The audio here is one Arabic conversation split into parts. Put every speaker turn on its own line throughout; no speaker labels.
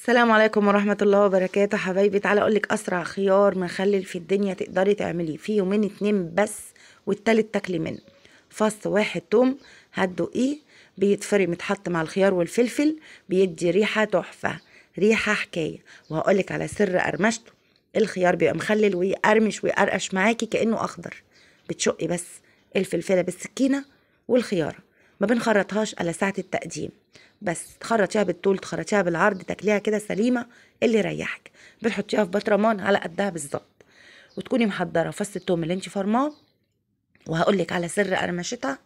السلام عليكم ورحمة الله وبركاته حبايبي تعالى اقولك اسرع خيار مخلل في الدنيا تقدري تعمليه في يومين اتنين بس والتالت تاكلي منه فص واحد توم هتدقيه بيتفرم يتحط مع الخيار والفلفل بيدي ريحة تحفة ريحة حكاية وهقولك على سر قرمشته الخيار بيبقى مخلل ويقرمش ويقرقش معاكي كأنه اخضر بتشقي بس الفلفلة بالسكينة والخيارة ما بنخرطهاش على ساعة التقديم بس تخرطيها بالطول تخرطيها بالعرض تاكليها كده سليمة اللي يريحك بنحطيها في بطرمان على قدها بالظبط وتكوني محضرة فص التوم اللي انت فرماه وهقولك على سر قرمشتها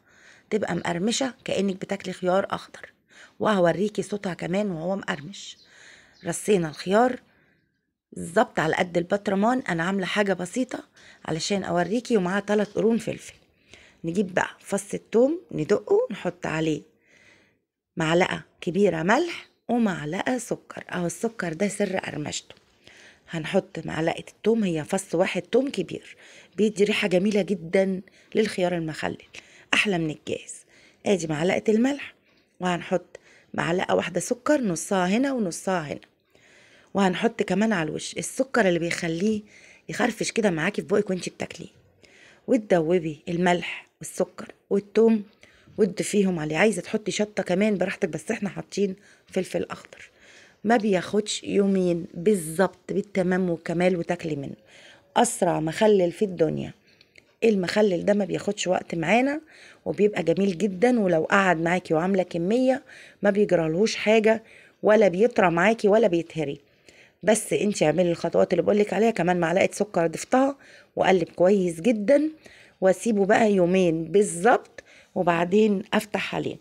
تبقى مقرمشة كأنك بتاكلي خيار أخضر وهوريكي صوتها كمان وهو مقرمش رصينا الخيار بالظبط على قد البطرمان انا عامله حاجه بسيطه علشان اوريكي ومعاها ثلاث قرون فلفل نجيب بقى فص التوم ندقه نحط عليه معلقة كبيرة ملح ومعلقة سكر اهو السكر ده سر قرمشته هنحط معلقة التوم هي فص واحد توم كبير بيدي ريحة جميلة جدا للخيار المخلل أحلى من الجاز ادي معلقة الملح وهنحط معلقة واحدة سكر نصها هنا ونصها هنا وهنحط كمان على الوش السكر اللي بيخليه يخرفش كده معاكي في بقك وانتي بتاكليه وتدوبي الملح والسكر والثوم فيهم عليه عايزه تحطي شطه كمان براحتك بس احنا حاطين فلفل اخضر ما بياخدش يومين بالظبط بالتمام والكمال وتاكلي منه اسرع مخلل في الدنيا إيه المخلل ده ما بياخدش وقت معانا وبيبقى جميل جدا ولو قعد معاكي وعامله كميه ما بيجرالهوش حاجه ولا بيطرى معاكي ولا بيتهري بس انت اعملي الخطوات اللي بقولك عليها كمان معلقه سكر ضفتها وقلب كويس جدا واسيبه بقى يومين بالظبط وبعدين افتح عليه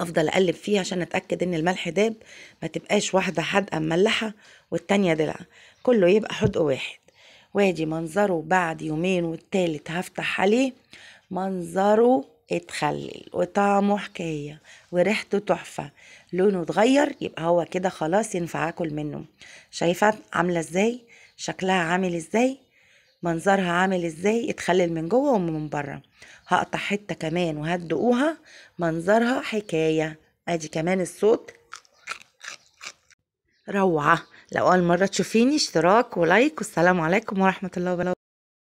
افضل اقلب فيه عشان اتاكد ان الملح داب ما تبقاش واحده حدقه مملحه والتانيه دلع كله يبقى حدق واحد وادي منظره بعد يومين والتالت هفتح عليه منظره اتخلل وطعمه حكايه وريحته تحفه لونه اتغير يبقى هو كده خلاص ينفع اكل منه شايفه عامله ازاي شكلها عامل ازاي منظرها عامل ازاي اتخلل من جوه ومن بره هقطع حتة كمان وهدقوها منظرها حكاية ادي كمان الصوت روعة لو اول مرة تشوفيني اشتراك ولايك والسلام عليكم ورحمة الله وبركاته